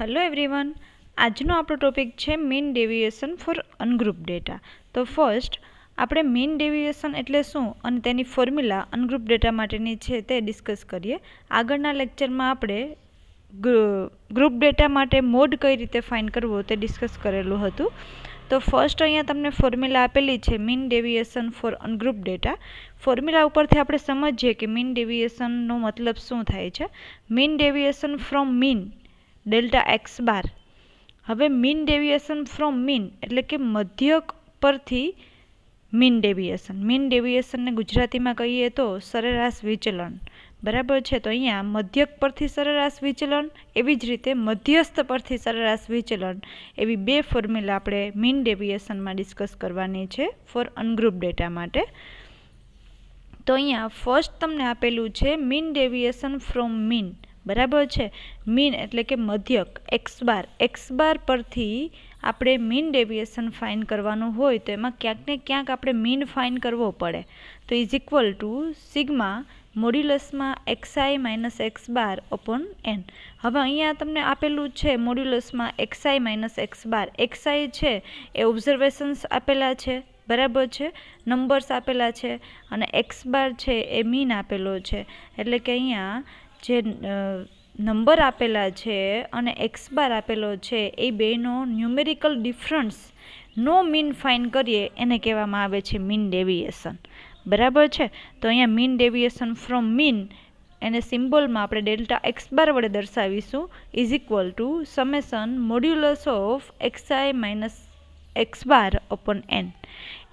hello everyone આજનો આપણો topic છે mean deviation for ungrouped data તો ફર્સ્ટ આપણે મીન ડેવિએશન એટલે શું અને તેની ફોર્મ્યુલા અનગ્રુપ ડેટા માટેની છે તે ડિસ્કસ કરીએ આગળના લેક્ચરમાં આપણે ગ્રુપ ડેટા માટે મોડ કઈ રીતે ફાઇન કરવો તે ડિસ્કસ કરેલું હતું તો ફર્સ્ટ અહીંયા તમને ફોર્મ્યુલા આપેલી છે mean deviation for ungrouped data formula ઉપરથી આપણે સમજીએ કે મીન ડેવિએશનનો મતલબ શું થાય છે mean deviation from mean delta x bar હવે મીન ડેવિએશન ફ્રોમ મીન એટલે કે મધ્યક પરથી મીન ડેવિએશન મીન ડેવિએશનને ગુજરાતીમાં કહીએ તો સરેરાશ વિચલન બરાબર છે તો અહીંયા મધ્યક પરથી સરેરાશ વિચલન એવી જ રીતે મધ્યસ્થ પરથી સરેરાશ વિચલન એવી બે ફોર્મ્યુલા આપણે મીન ડેવિએશનમાં ડિસ્કસ કરવાની છે ફોર અનગ્રુપ ડેટા માટે તો અહીંયા ફર્સ્ટ તમને આપેલું છે મીન ડેવિએશન ફ્રોમ મીન બરાબર છે મીન એટલે કે મધ્યક એક્સ બાર એક્સ બાર પરથી આપણે મીન ડેવિએશન ફાઇન કરવાનું હોય તો એમાં ક્યાંક ને ક્યાંક આપણે મીન ફાઇન કરવો પડે તો ઇઝ ઇક્વલ ટુ સિગ્મા મોડ્યુલસમાં x i minus x bar upon n હવે અહીંયા તમને આપેલું છે મોડ્યુલસમાં x i minus x bar x i છે એ ઓબ્ઝર્વેશન્સ આપેલા છે બરાબર છે નંબર્સ આપેલા છે અને એક્સ બાર છે એ મીન આપેલો છે એટલે કે અહીંયા જે નંબર આપેલા છે અને એક્સ બાર આપેલો છે એ બેનો ન્યુમેરિકલ ડિફરન્સ નો મીન ફાઇન કરીએ એને કહેવામાં આવે છે મીન ડેવિએશન બરાબર છે તો અહીંયા મીન ડેવિએશન ફ્રોમ મીન એને સિમ્બોલમાં આપણે ડેલ્ટા એક્સ બાર વડે દર્શાવીશું is equal to summation modulus of x i minus x bar upon n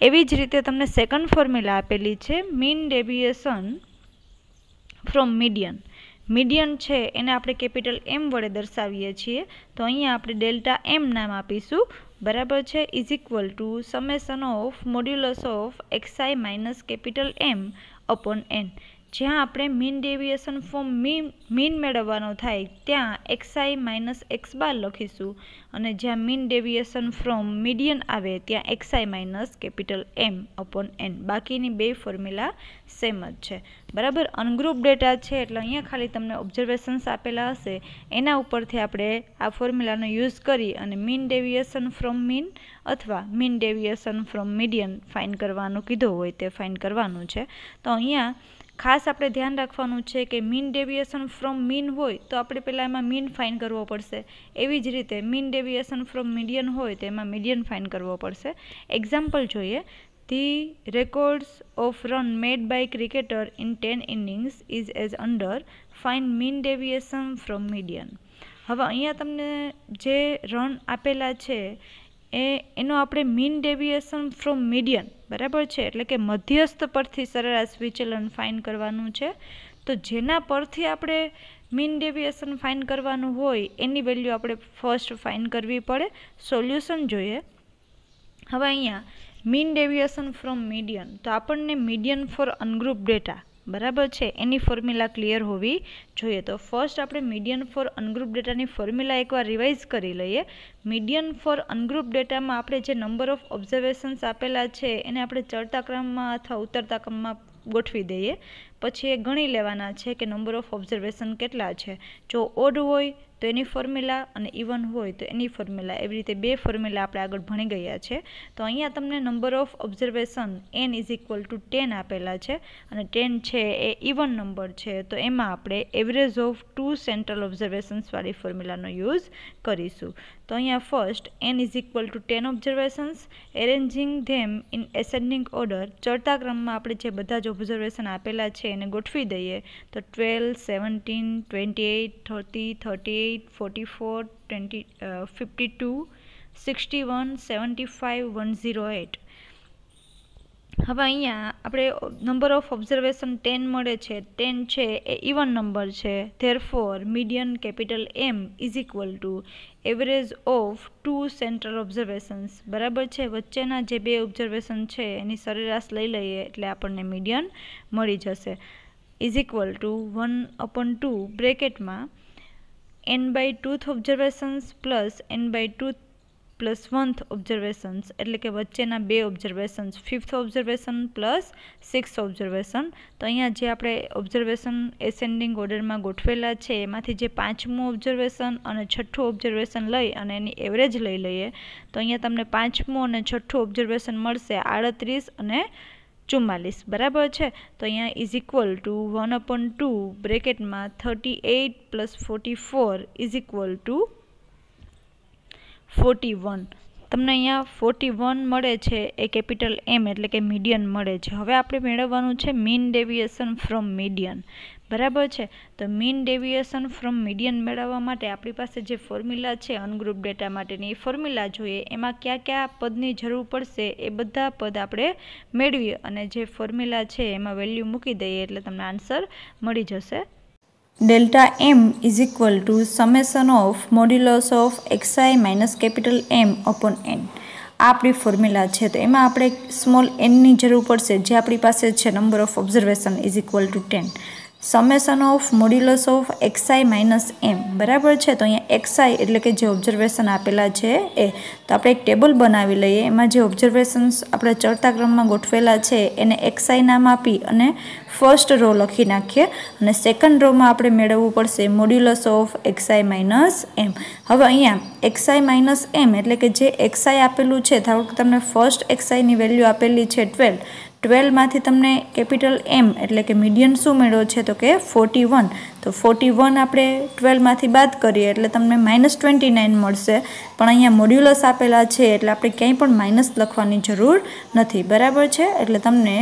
એવી જ રીતે તમને સેકન્ડ ફોર્મ્યુલા આપેલી છે mean deviation from median median છે એને આપણે કેપિટલ એમ વડે દર્શાવીએ છીએ તો અહીંયા આપણે ડેલ્ટા એમ નામ આપીશું બરાબર છે is equal to summation of modulus of x i minus capital M upon n જ્યાં આપણે mean deviation from mean mean મેળવવાનો થાય ત્યાં એક્સઆઈ માઇનસ એક્સ બાર લખીશું અને જ્યાં મીન ડેવિએશન ફ્રોમ મીડિયન આવે ત્યાં x i minus capital M upon n બાકીની બે ફોર્મ્યુલા સેમ જ છે બરાબર અનગ્રુપ ડેટા છે એટલે અહીંયા ખાલી તમને ઓબ્ઝર્વેશન્સ આપેલા હશે એના ઉપરથી આપણે આ ફોર્મ્યુલાનો યુઝ કરી અને મીન ડેવિએશન ફ્રોમ મીન અથવા mean deviation from median find કરવાનું કીધું હોય તે ફાઇન કરવાનું છે તો અહીંયા ખાસ આપણે ધ્યાન રાખવાનું છે કે મીન ડેવિએશન ફ્રોમ મીન હોય તો આપણે પહેલાં એમાં મીન ફાઇન કરવો પડશે એવી જ રીતે મીન ડેવિએશન ફ્રોમ મીડિયન હોય તો એમાં મીડિયન ફાઇન કરવો પડશે એક્ઝામ્પલ જોઈએ the records of run made by cricketer in ten innings is as under find mean deviation from median હવે અહીંયા તમને જે રન આપેલા છે એ એનો આપણે મીન ડેવિએશન ફ્રોમ મીડિયન બરાબર છે એટલે કે મધ્યસ્થ પરથી સરેરાશ વિચલન ફાઇન કરવાનું છે તો જેના પરથી આપણે મીન ડેવિએશન ફાઇન કરવાનું હોય એની વેલ્યુ આપણે ફર્સ્ટ ફાઇન કરવી પડે સોલ્યુશન જોઈએ હવે અહીંયા મીન ડેવિએશન ફ્રોમ મીડિયન તો આપણને મીડિયન ફોર અનગ્રુપ ડેટા બરાબર છે એની ફોર્મ્યુલા ક્લિયર હોવી જોઈએ તો ફર્સ્ટ આપણે મીડિયન ફોર અનગ્રુપ ડેટાની ફોર્મ્યુલા એકવાર રિવાઇઝ કરી લઈએ મીડિયન ફોર અનગ્રુપ ડેટામાં આપણે જે નંબર ઓફ ઓબ્ઝર્વેશન્સ આપેલા છે એને આપણે ચડતા ક્રમમાં અથવા ઉતરતા ક્રમમાં ગોઠવી દઈએ પછી એ ગણી લેવાના છે કે નંબર ઓફ ઓબ્ઝર્વેશન કેટલા છે જો ઓડ હોય તો એની ફોર્મ્યુલા અને ઇવન e હોય તો એની ફોર્મ્યુલા એવી રીતે બે ફોર્મ્યુલા આપણે આગળ ભણી ગયા છે તો અહીંયા તમને number of observation n is equal to ten આપેલા છે અને ટેન છે એ ઇવન e નંબર છે તો એમાં આપણે એવરેજ ઓફ ટુ સેન્ટ્રલ ઓબ્ઝર્વેશન્સવાળી ફોર્મ્યુલાનો યુઝ કરીશું તો અહીંયા first n is equal to ten observations arranging them in ascending order ચડતા ક્રમમાં આપણે જે બધા જ ઓબ્ઝર્વેશન આપેલા છે એને ગોઠવી દઈએ તો twelve seventeen twenty eight thirty thirty forty four twenty fifty two sixty one seventy five one zero eight હવે અહીંયા આપણે નંબર ઓફ ઓબ્ઝર્વેશન ટેન મળે છે ટેન છે એ ઇવન નંબર છે therefore median capital M is equal to average of two central observations બરાબર છે વચ્ચેના જે બે ઓબ્ઝર્વેશન છે એની સરેરાશ લઈ લઈએ એટલે આપણને મીડિયન મળી જશે is equal to one upon two બ્રેકેટમાં n by twoth observations plus n by twoth plus oneth observations એટલે કે વચ્ચેના બે ઓબ્ઝર્વેશન્સ fifth observation plus six observation તો અહીંયા જે આપણે ઓબ્ઝર્વેશન એસેન્ડિંગ ઓર્ડરમાં ગોઠવેલા છે એમાંથી જે પાંચમું ઓબ્ઝર્વેશન અને છઠ્ઠું ઓબ્ઝર્વેશન લઈ અને એની એવરેજ લઈ લઈએ તો અહીંયા તમને પાંચમું અને છઠ્ઠું ઓબ્ઝર્વેશન મળશે આડત્રીસ અને ચુમ્માલીસ બરાબર છે તો અહીંયા is equal to one upon two બ્રેકેટમાં thirty eight plus forty four is equal to forty one તમને અહીંયા ફોર્ટી વન મળે છે એ કેપિટલ એમ એટલે કે મીડિયન મળે છે હવે આપણે મેળવવાનું છે મીન ડેવિએશન ફ્રોમ મીડિયન બરાબર છે તો મીન ડેવિએશન ફ્રોમ મીડિયન મેળવવા માટે આપણી પાસે જે ફોર્મ્યુલા છે અનગ્રુપ ડેટા માટેની એ ફોર્મ્યુલા જોઈએ એમાં કયા કયા પદની જરૂર પડશે એ બધા પદ આપણે મેળવીએ અને જે ફોર્મ્યુલા છે એમાં વેલ્યુ મૂકી દઈએ એટલે તમને આન્સર મળી જશે delta M is equal to summation of modulus of x i minus capital M upon n આ આપણી ફોર્મ્યુલા છે તો એમાં આપણે સ્મોલ એનની જરૂર પડશે જે આપણી પાસે છે number of observation is equal to ten summation of modulus of x i minus M બરાબર છે તો અહીંયા એક્સઆઈ એટલે કે જે ઓબ્ઝર્વેશન આપેલા છે એ તો આપણે એક ટેબલ બનાવી લઈએ એમાં જે ઓબ્ઝર્વેશન્સ આપણે ચડતા ક્રમમાં ગોઠવેલા છે એને એક્સઆઈ નામ આપી અને ફર્સ્ટ રો લખી નાખીએ અને સેકન્ડ રોમાં આપણે મેળવવું પડશે modulus of x i minus M હવે અહીંયા એક્સઆઈ માઇનસ એમ એટલે કે જે એક્સઆઈ આપેલું છે ધારો કે તમને ફર્સ્ટ એક્સઆઈની વેલ્યુ આપેલી છે ટ્વેલ્વ ટ્વેલ્વમાંથી તમને કેપિટલ એમ એટલે કે મીડિયન શું મળ્યો છે તો કે ફોર્ટી વન તો ફોર્ટી વન આપણે ટ્વેલ્વમાંથી બાદ કરીએ એટલે તમને માઇનસ ટ્વેન્ટી નાઇન મળશે પણ અહીંયા મોડ્યુલસ આપેલા છે એટલે આપણે ક્યાંય પણ માઇનસ લખવાની જરૂર નથી બરાબર છે એટલે તમને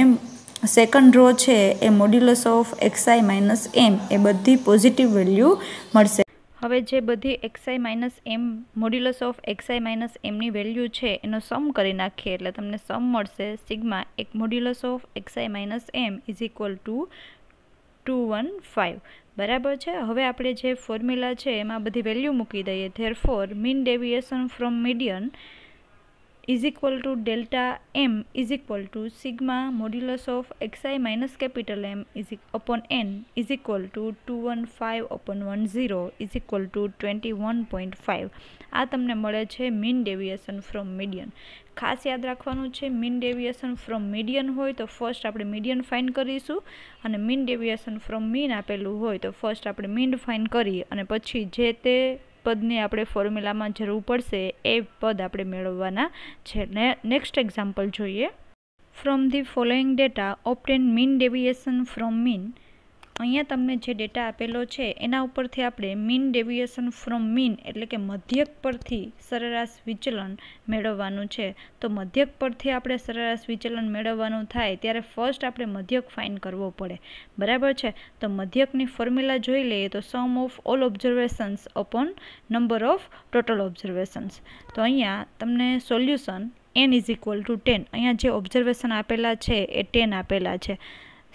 સેકન્ડ રો છે એ modulus of x i minus M એ બધી પોઝિટિવ વેલ્યુ મળશે હવે જે બધી x i minus M modulus of x i minus એમની વેલ્યુ છે એનો સમ કરી નાખીએ એટલે તમને સમ મળશે સિગ્મા એક modulus of x i minus M is equal to two one five બરાબર છે હવે આપણે જે ફોર્મ્યુલા છે એમાં બધી વેલ્યુ મૂકી દઈએ there four mean deviation from median is equal to delta M is equal to sigma modulus of x i minus capital M is upon n is equal to two one five upon one zero is two twenty one point five આ તમને મળે છે mean deviation from median ખાસ યાદ રાખવાનું છે mean deviation from median હોય તો ફર્સ્ટ આપણે મીડિયન ફાઇન કરીશું અને મીન ડેવિએશન ફ્રોમ મીન આપેલું હોય તો ફર્સ્ટ આપણે મીન ફાઇન કરીએ અને પછી જે તે પદની આપણે ફોર્મ્યુલામાં જરૂર પડશે એ પદ આપણે મેળવવાના છે ને નેક્સ્ટ એક્ઝામ્પલ જોઈએ from the following data obtain mean deviation from mean અહીંયા તમને જે ડેટા આપેલો છે એના ઉપરથી આપણે મીન ડેવિએશન ફ્રોમ મીન એટલે કે મધ્યક પરથી સરેરાશ વિચલન મેળવવાનું છે તો મધ્યક પરથી આપણે સરેરાશ વિચલન મેળવવાનું થાય ત્યારે ફર્સ્ટ આપણે મધ્યક ફાઇન કરવો પડે બરાબર છે તો મધ્યકની ફોર્મ્યુલા જોઈ લઈએ તો sum of all observations upon number of total observations તો અહીંયા તમને solution n is equal to ten અહીંયા જે ઓબ્ઝર્વેશન આપેલા છે એ ટેન આપેલા છે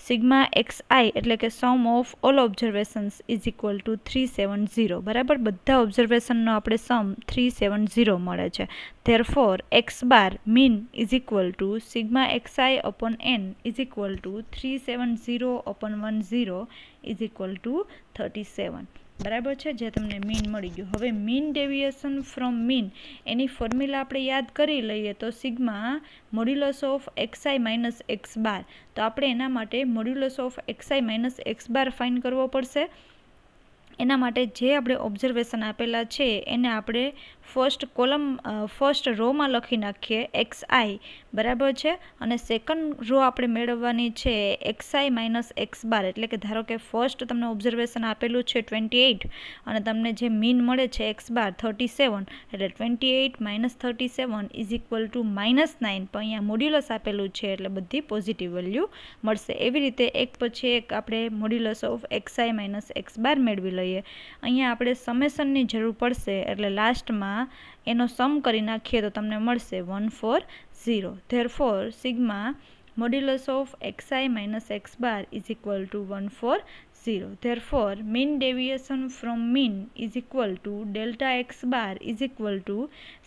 સિગ્મા એક્સ આઈ એટલે કે sum of all observations is equal to three seven zero બરાબર બધા ઓબ્ઝર્વેશનનો આપણે સમ થ્રી સેવન ઝીરો મળે છે therefore x bar mean is equal to sigma x i upon n is equal to three seven zero upon one zero is equal to thirty seven બરાબર છે જે તમને mean મળી ગયું હવે mean deviation from mean એની formula આપણે યાદ કરી લઈએ તો sigma modulus of x i minus x bar તો આપણે એના માટે modulus of x i minus x bar find કરવો પડશે એના માટે જે આપણે ઓબ્ઝર્વેશન આપેલા છે એને આપણે ફર્સ્ટ કોલમ ફર્સ્ટ રોમાં લખી નાખીએ એક્સ આઈ બરાબર છે અને સેકન્ડ રો આપણે મેળવવાની છે x i minus x bar એટલે કે ધારો કે ફર્સ્ટ તમને ઓબ્ઝર્વેશન આપેલું છે ટ્વેન્ટી એઇટ અને તમને જે મીન મળે છે એક્સ બાર થર્ટી સેવન એટલે twenty eight minus thirty seven is equal to minus nine પણ અહીંયા મોડ્યુલસ આપેલું છે એટલે બધી પોઝિટિવ વેલ્યુ મળશે એવી રીતે એક પછી એક આપણે modulus of x i minus x bar મેળવી લઈએ જોઈએ અહીંયા આપણે સમેસનની જરૂર પડશે એટલે લાસ્ટમાં એનો સમ કરી નાખીએ તો તમને મળશે one four zero there four sigma modulus of x i minus x bar is equal to one four zero there four mean deviation from mean is equal to delta x bar is equal to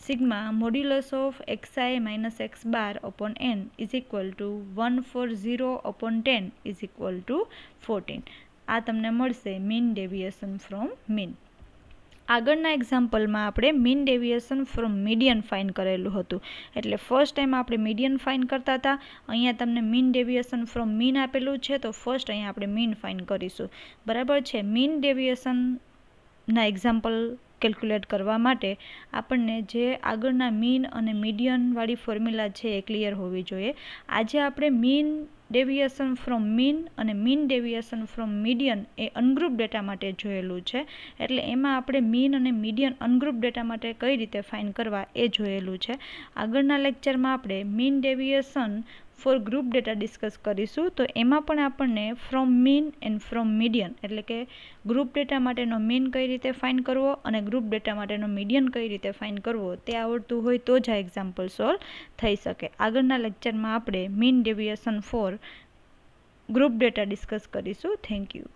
sigma modulus of x i minus x bar upon n is equal to one four zero upon ten is equal to fourteen આ તમને મળશે mean deviation from mean આગળના એક્ઝામ્પલમાં આપણે mean deviation from median find કરેલું હતું એટલે first time આપણે મીડિયન ફાઇન કરતા હતા અહીંયા તમને મીન ડેવિએશન ફ્રોમ મીન આપેલું છે તો ફર્સ્ટ અહીંયા આપણે મીન ફાઇન કરીશું બરાબર છે મીન ડેવિએશનના એક્ઝામ્પલ કેલ્ક્યુલેટ કરવા માટે આપણને જે આગળના મીન અને મીડિયનવાળી ફોર્મ્યુલા છે એ ક્લિયર હોવી જોઈએ આજે આપણે મીન ડેવિએશન ફ્રોમ મીન અને મીન ડેવિએશન ફ્રોમ મીડિયન એ અનગ્રુપ ડેટા માટે જોયેલું છે એટલે એમાં આપણે મીન અને મીડિયન અનગ્રુપ ડેટા માટે કઈ રીતે ફાઇન કરવા એ જોયેલું છે આગળના લેક્ચરમાં આપણે mean deviation for group data discuss કરીશું તો એમાં પણ આપણને from mean and from median એટલે કે ગ્રુપ ડેટા માટેનો મીન કઈ રીતે ફાઇન કરવો અને ગ્રુપ ડેટા માટેનો મીડિયન કઈ રીતે ફાઇન કરવો તે આવડતું હોય તો જ આ એક્ઝામ્પલ સોલ્વ થઈ શકે આગળના લેક્ચરમાં આપણે mean deviation for group data discuss કરીશું થેન્ક યુ